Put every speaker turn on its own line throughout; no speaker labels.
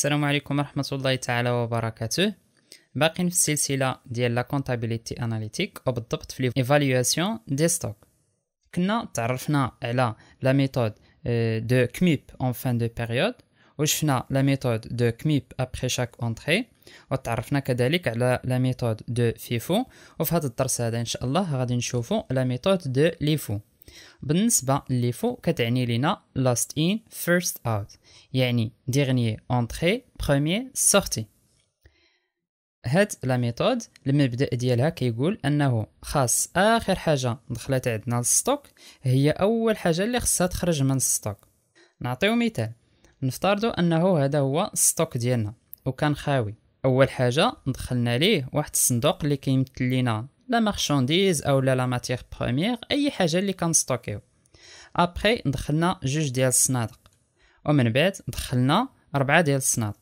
السلام عليكم ورحمة الله تعالى وبركاته باقين في السلسلة ديال لا كونتابيليتي اناليتيك وبالضبط في ايفالواسيون دي ستوك كنا تعرفنا على لا ميثود دو كميب اون فان دو بيريود وشفنا لا ميثود دو كميب ابخي شاك اونتري وتعرفنا كذلك على لا ميثود دو فيفو وفي هذا الدرس هذا ان شاء الله غادي نشوفو لا ميثود دو ليفو بالنسبة اللي فوق كتعني لنا last in first out يعني dernier entrée premier sortie هاد لا ميثود المبدا ديالها كيقول انه خاص اخر حاجه دخلت عندنا للستوك هي اول حاجه اللي خصها تخرج من الستوك نعطيو مثال نفترضوا انه هذا هو الستوك ديالنا وكان خاوي اول حاجه دخلنا ليه واحد الصندوق اللي كيمثل لينا لا مارشانديز او لا لا ماتيغ بروميير اي حاجه اللي كنستوكيو ابخي دخلنا جوج ديال الصنادق ومن بعد دخلنا أربعة ديال الصنادق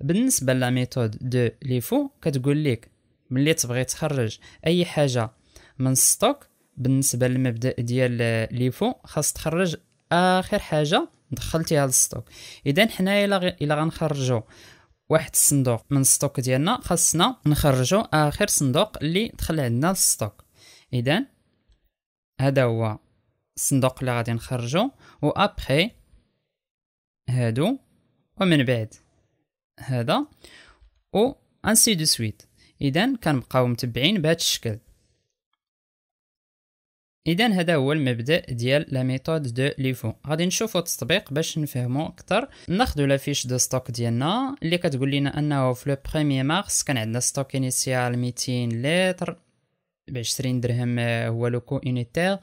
بالنسبه لا ميثود دو ليفو كتقول لك ملي تبغي تخرج اي حاجه من ستوك بالنسبه للمبدا ديال ليفو خاص تخرج اخر حاجه دخلتيها للستوك اذا حنايا الا غنخرجو واحد الصندوق من الستوك ديالنا خاصنا نخرجو اخر صندوق اللي دخل عندنا الستوك اذا هذا هو الصندوق اللي غادي نخرجو وابخي هادو ومن بعد هذا و انسي دو سويت اذا كنبقاو متبعين بهذا الشكل اذا هذا هو المبدا ديال لا ميثود دو ليفو غادي نشوفوا التطبيق باش نفهموا اكثر ناخذ لا فيش دو ستوك ديالنا اللي كتقول لنا انه في لو بريمي مارس كان عندنا ستوك انيسيال 200 لتر ب 20 درهم هو لو كو اونيتير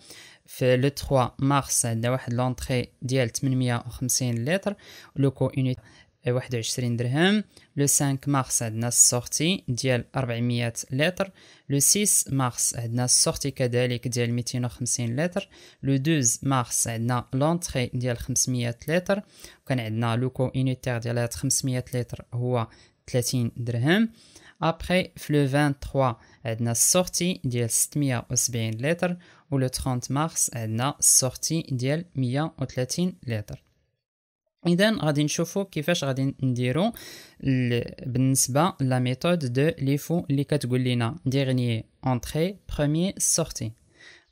في لو 3 مارس عندنا واحد لونطري ديال 850 لتر لو كو اونيتير 21 درهم لو 5 مارس عندنا السورتي ديال 400 لتر لو 6 مارس عندنا السورتي كذلك ديال 250 لتر لو 12 مارس عندنا لونتري ديال 500 لتر وكان عندنا لو كو انيتير ديال هاد 500 لتر هو 30 درهم ابخي في لو 23 عندنا السورتي ديال 670 لتر ولو 30 مارس عندنا السورتي ديال 130 لتر اذا غادي نشوفوا كيفاش غادي نديرو بالنسبه لا ميثود دو ليفو اللي كتقول لنا ديغنيي انتري بخوميي سورتي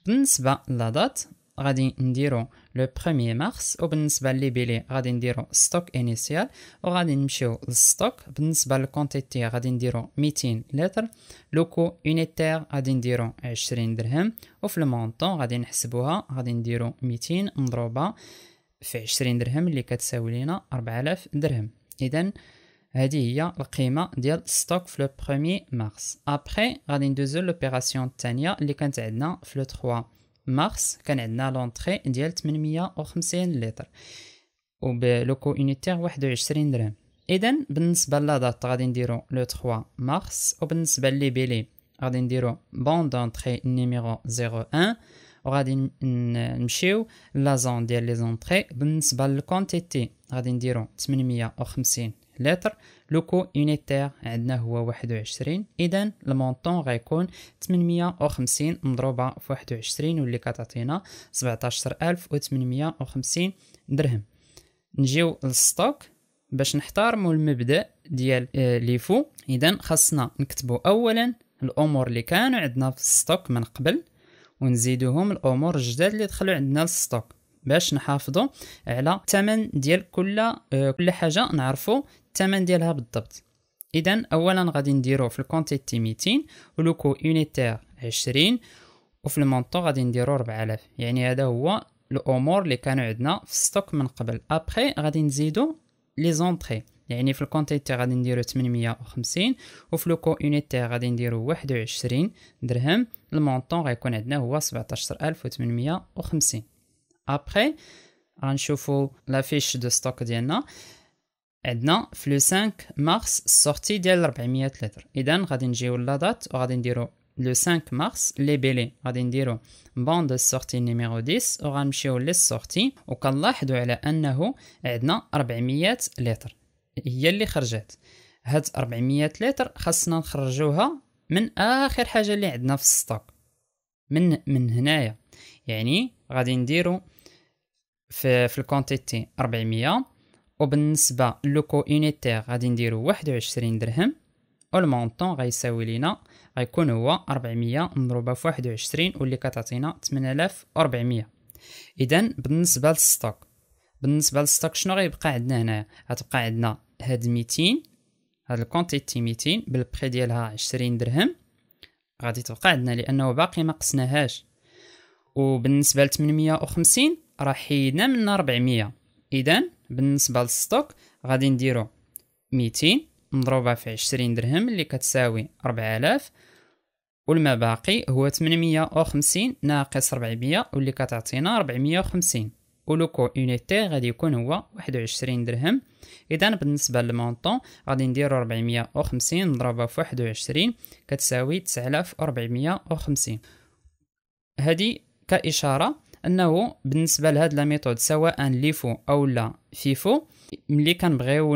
بالنسبه لا دات غادي نديرو لو بخوميي مارس وبالنسبه لي بيلي غادي نديرو ستوك انيسيال وغادي نمشيو للستوك بالنسبه للكونتيتي غادي نديرو 200 لتر لوكو يونيتير غادي نديرو 20 درهم وفي المونطون غادي نحسبوها غادي نديرو 200 مضروبه في عشرين درهم اللي كتساوي لينا 4000 درهم إذا هذه هي القيمة ديال ستوك في لو برومي مارس أبخي غادي ندوزو لوبيراسيون التانية اللي كانت عندنا في لو تخوا مارس كان عندنا لونتخي ديال تمنمية وخمسين لتر وبلوكو اونيتير واحد وعشرين درهم إذا بالنسبة لادات غادي نديرو لو تخوا مارس وبالنسبة لي بيلي غادي نديرو بون دونتخي نيميرو 01 أن وغادي نمشيو لا زون ديال لي زونطري بالنسبه للكونتيتي غادي نديرو 850 لتر لو كو يونيتير عندنا هو 21 اذا المونطون غيكون 850 مضروبه في 21 واللي كتعطينا 17850 درهم نجيو للستوك باش نحترموا المبدا ديال ليفو اذا خاصنا نكتبوا اولا الامور اللي كانوا عندنا في الستوك من قبل ونزيدوهم الامور الجداد اللي دخلوا عندنا للستوك باش نحافظوا على الثمن ديال كل آه، كل حاجه نعرفوا الثمن ديالها بالضبط اذا اولا غادي نديرو في الكونتيتي 200 ولوكو يونيتير 20 وفي المونطو غادي نديرو 4000 يعني هذا هو الامور اللي كانوا عندنا في الستوك من قبل ابخي غادي نزيدو لي زونطري يعني في الكونتيت تاع غادي نديرو 850 وفي لو كو يونيت تاع غادي نديرو 21 درهم المونطون غيكون عندنا هو 17850 ابري غنشوفو لافيش دو ستوك ديالنا عندنا في لو 5 مارس سورتي ديال 400 لتر اذا غادي نجيو لا دات وغادي نديرو لو 5 مارس لي بيلي غادي نديرو بون دو سورتي نيميرو 10 وغنمشيو لي سورتي وكنلاحظو على انه عندنا 400 لتر هي اللي خرجت هاد 400 لتر خاصنا نخرجوها من اخر حاجه اللي عندنا في الستوك من من هنايا يعني غادي نديرو في في الكونتيتي 400 وبالنسبه لوكو يونيتير غادي نديرو 21 درهم والمونطون غيساوي لينا غيكون هو 400 مضروبه في 21 واللي كتعطينا 8400 اذا بالنسبه للستوك بالنسبه للستوك شنو غيبقى عندنا هنا غتبقى عندنا هاد 200 هاد الكونتيتي 200 بالبخي ديالها 20 درهم غادي تبقى عندنا لانه باقي ما قسناهاش وبالنسبه ل 850 راه حيدنا منها 400 اذا بالنسبه للستوك غادي نديرو 200 مضروبه في 20 درهم اللي كتساوي 4000 والما باقي هو 850 ناقص 400 واللي كتعطينا 450 ولوكو اونيتير غادي يكون هو واحد وعشرين درهم اذا بالنسبه للمونطون غادي نديرو ربعمية وخمسين مضروبه في واحد وعشرين كتساوي تسعلاف وربعمية وخمسين هذه كاشاره انه بالنسبه لهاد لا ميثود سواء ليفو او لا فيفو ملي كنبغيو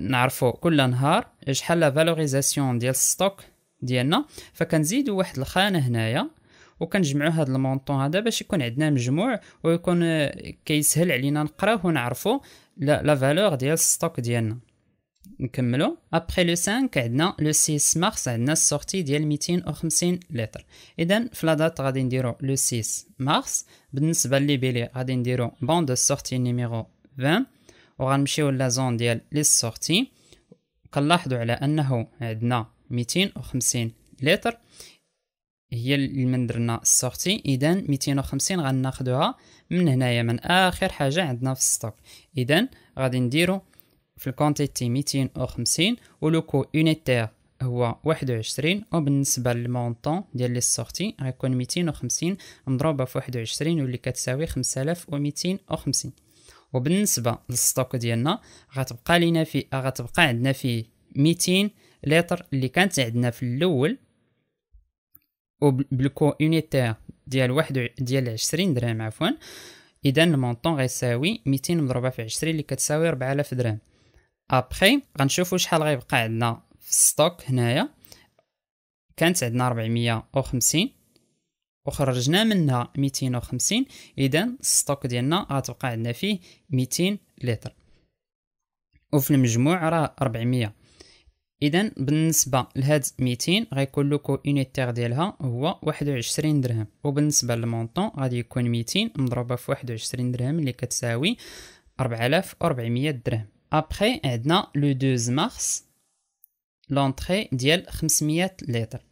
نعرفو كل نهار شحال لا فالوريزاسيون ديال الستوك ديالنا فكنزيدو واحد الخانه هنايا وكنجمعوا هذا المونطون هذا باش يكون عندنا مجموع ويكون آه، كيسهل علينا نقراه ونعرفوا لا فالور ديال الستوك ديالنا نكملوا ابري لو 5 عندنا لو 6 مارس عندنا السورتي ديال 250 لتر اذا في لا دات غادي نديرو لو 6 مارس بالنسبه لي بيلي غادي نديرو بون دو سورتي نيميرو 20 وغنمشيو لا زون ديال لي سورتي كنلاحظوا على انه عندنا 250 لتر هي اللي من درنا السورتي اذا 250 غناخذوها من هنايا من اخر حاجه عندنا في الستوك اذا غادي نديرو في الكونتيتي 250 ولوكو يونيتير هو 21 وبالنسبه للمونطون ديال لي سورتي غيكون 250 مضروبه في 21 واللي كتساوي 5250 وبالنسبه للستوك ديالنا غتبقى لينا في غتبقى عندنا فيه 200 لتر اللي كانت عندنا في الاول وبالكو اونيتير ديال واحد ديال عشرين درهم عفوا اذا المونطون غيساوي ميتين مضروبه في عشرين اللي كتساوي ربعالاف درهم ابخي غنشوفو شحال غيبقى عندنا في ستوك هنايا كانت عندنا ربعمية وخمسين وخرجنا منها ميتين خمسين اذا الستوك ديالنا غتبقى عندنا فيه ميتين لتر وفي المجموع راه ربعمية اذا بالنسبه لهاد 200 غيكون لو كو يونيتير ديالها هو 21 درهم وبالنسبه للمونطون غادي يكون 200 مضروبه في 21 درهم اللي كتساوي 4400 درهم ابري عندنا لو 2 مارس لونطري ديال 500 لتر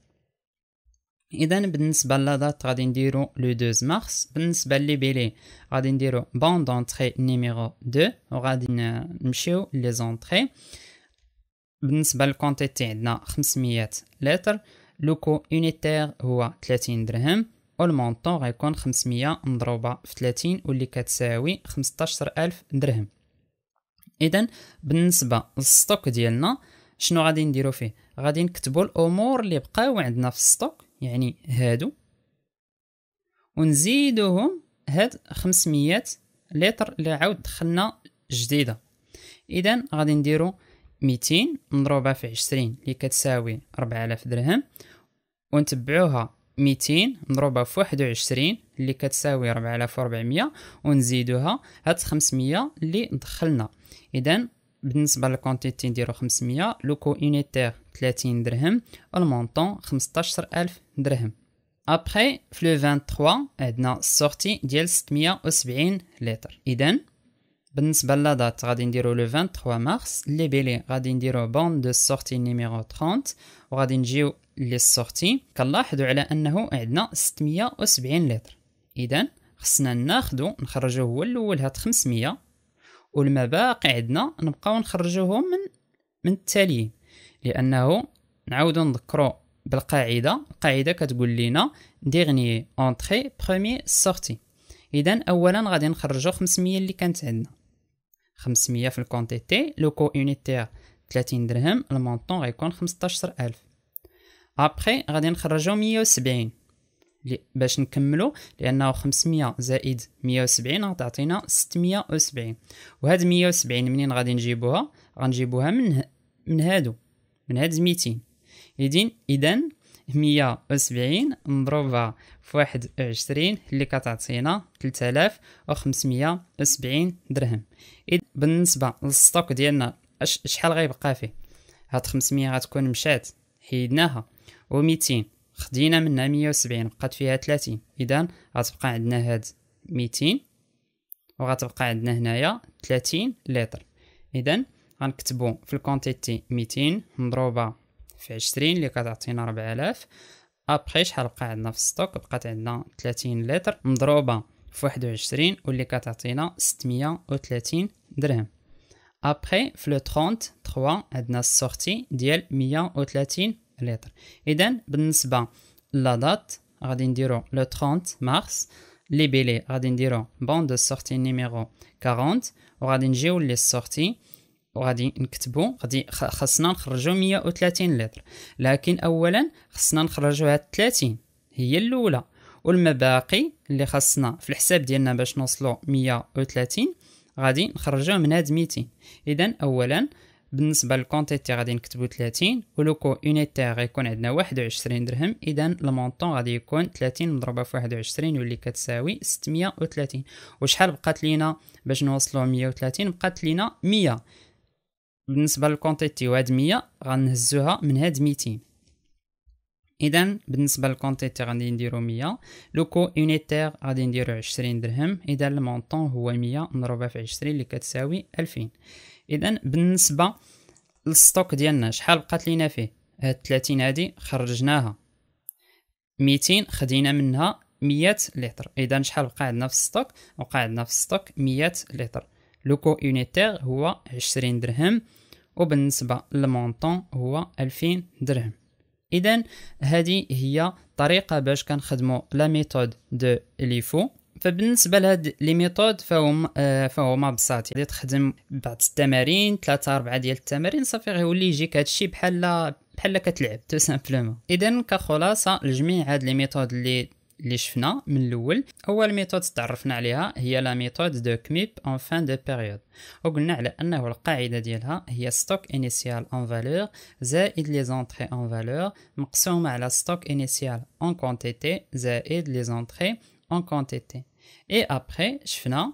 اذا بالنسبه لادات غادي نديرو لو 2 مارس بالنسبه لي بيلي غادي نديرو بون دونتري نيميرو 2 وغادي نمشيو لي زونتري بالنسبه للكونتيتي عندنا 500 لتر لوكو يونيتير هو 30 درهم والمونطون غيكون 500 مضروبه في 30 واللي كتساوي 15000 درهم اذا بالنسبه للستوك ديالنا شنو غادي نديرو فيه غادي نكتبو الامور اللي بقاو عندنا في الستوك يعني هادو ونزيدوهم هاد 500 لتر اللي عاود دخلنا جديده اذا غادي نديرو ميتين مضروبة في عشرين اللي كتساوي ربعة آلاف درهم ونتبعوها ميتين مضروبة في واحد وعشرين اللي كتساوي ربعة آلاف وربعمية ونزيدوها هاد خمسمية اللي دخلنا إذا بالنسبة للكونتيتي نديرو خمسمية لوكو يونيتير تلاتين درهم المونطون خمسطاشر ألف درهم أبخي في لو تخوا عندنا السورتي ديال ستمية وسبعين لتر إذا بالنسبة للدات غادي نديرو لو 23 مارس لي بيلي غادي نديرو بون دو سورتي نيميرو 30 وغادي نجيو لي سورتي كنلاحظوا على انه عندنا 670 لتر اذا خصنا ناخدو نخرجوه هو الاول هاد 500 والما باقي عندنا نبقاو نخرجوهم من من التاليين لانه نعاودو نذكرو بالقاعده القاعده كتقول لينا ديغني اونتري برومي سورتي اذا اولا غادي نخرجو 500 اللي كانت عندنا 500 في الكونتيتي لو كو اونيتير 30 درهم المونطون غيكون 15000 ابخي غادي نخرجو 170 باش نكملو لانه 500 زائد 170 غتعطينا 670 وهاد 170 منين غادي نجيبوها غنجيبوها من من هادو من هاد 200 اذن مية وسبعين مضروبة في واحد عشرين اللي كتعطينا تلتالاف خمسميه وخمسمية سبعين درهم إذ بالنسبة للستوك ديالنا أش شحال غيبقى فيه هاد خمسمية غتكون مشات حيدناها ميتين خدينا منها مية سبعين بقات فيها تلاتين إذا غتبقى عندنا هاد ميتين وغتبقى عندنا هنايا تلاتين لتر إذا غنكتبو في الكونتيتي ميتين مضروبة في عشرين اللي كتعطينا ربعة آلاف ابخي شحال بقى عندنا في الستوك بقات عندنا تلاتين لتر مضروبة في واحد و عشرين و واللي كتعطينا ستمية و تلاتين درهم ابخي في لو تخونت تخوا عندنا السوختي ديال مية و تلاتين لتر اذا بالنسبة لا دات غادي نديرو لو تخونت مارس لي بيلي غادي نديرو بون دو سورتي نيميرو و غادي نجيو لي سورتي وغادي نكتبو غادي خاصنا نخرجو 130 لتر لكن اولا خاصنا نخرجو هاد 30 هي الاولى والمباقي اللي خاصنا في الحساب ديالنا باش نوصلو 130 غادي نخرجوه من هاد 200 اذا اولا بالنسبه للكونتيتي غادي نكتبو 30 ولوكو أونيتيغ غيكون عندنا 21 درهم اذا المونطون غادي يكون 30 مضروبه في 21 واللي كتساوي 630 وشحال بقات لينا باش نوصلو 130 بقات لينا 100 بالنسبة للكونتيتي واحد مية غنهزوها من هاد ميتين إذا بالنسبة للكونتيتي غادي نديرو مية لوكو يونيتير غادي نديرو عشرين درهم إذا المونطون هو مية نضربها في عشرين اللي كتساوي ألفين إذا بالنسبة للستوك ديالنا شحال بقات لينا فيه هاد تلاتين هادي خرجناها ميتين خدينا منها مية لتر إذا شحال بقا عندنا في الستوك بقا عندنا في الستوك مية لتر لوكو يونيتير هو عشرين درهم وبالنسبة للمونطون هو ألفين درهم إذا هذه هي طريقة باش كنخدمو لا ميثود دو ليفو فبالنسبه لهاد لي ميثود فهم آه، فهما بساط يعني تخدم بعض التمارين ثلاثة أربعة ديال التمارين صافي غيولي يجيك هادشي بحال بحال كتلعب تو سامبلومون اذا كخلاصه لجميع هاد لي ميثود اللي اللي شفنا من الاول اول ميثود تعرفنا عليها هي لا ميثود دو كميب اون فان دو بيريود وقلنا على انه القاعده ديالها هي ستوك انيسيال اون فالور زائد لي زونطري اون فالور مقسومه على ستوك انيسيال اون كونتيتي زائد لي زونطري اون كونتيتي اي ابري شفنا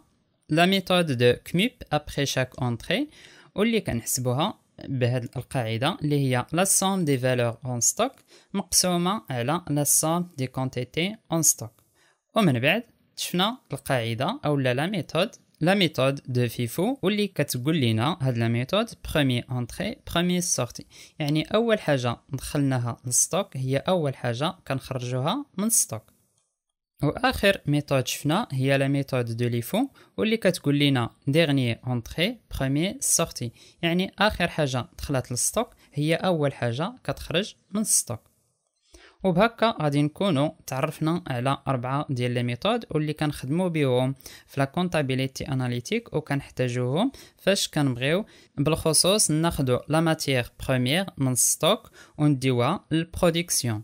لا ميثود دو كميب ابري شاك اونتري واللي كنحسبوها بهذه القاعدة اللي هي لا سوم دي فالور اون ستوك مقسومة على لا سوم دي كونتيتي اون ستوك ومن بعد شفنا القاعدة أو لا ميثود لا ميثود دو فيفو واللي كتقول لنا هاد لا ميثود برومي انتري برومي سورتي يعني أول حاجة دخلناها للستوك هي أول حاجة كنخرجوها من الستوك واخر ميثود شفنا هي لا ميثود دو ليفون واللي كتقول لنا ديرني اونتري برومي سورتي يعني اخر حاجه دخلت للستوك هي اول حاجه كتخرج من الستوك وبهكا غادي نكونوا تعرفنا على اربعه ديال لي ميثود واللي كنخدموا بهم في لا كونطابيليتي اناليتيك وكنحتاجوهم فاش كنبغيو بالخصوص ناخذوا لا ماتيير بروميير من الستوك ونديوها للبرودكسيون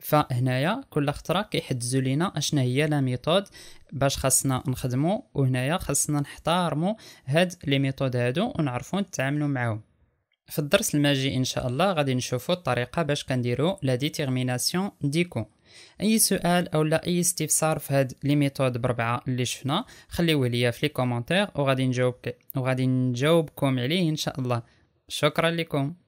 فهنايا كل خطره كيحدزو لينا اشنا هي لا ميثود باش خاصنا نخدمو وهنايا خاصنا نحتارمو هاد لي ميثود هادو ونعرفو نتعاملو معاهم في الدرس الماجي ان شاء الله غادي نشوفو الطريقه باش كنديرو لا ديتيرميناسيون ديكو اي سؤال او لا اي استفسار في هاد لي ميثود بربعه اللي شفنا خليوه ليا في لي كومونتير وغادي نجاوبك وغادي نجاوبكم عليه ان شاء الله شكرا لكم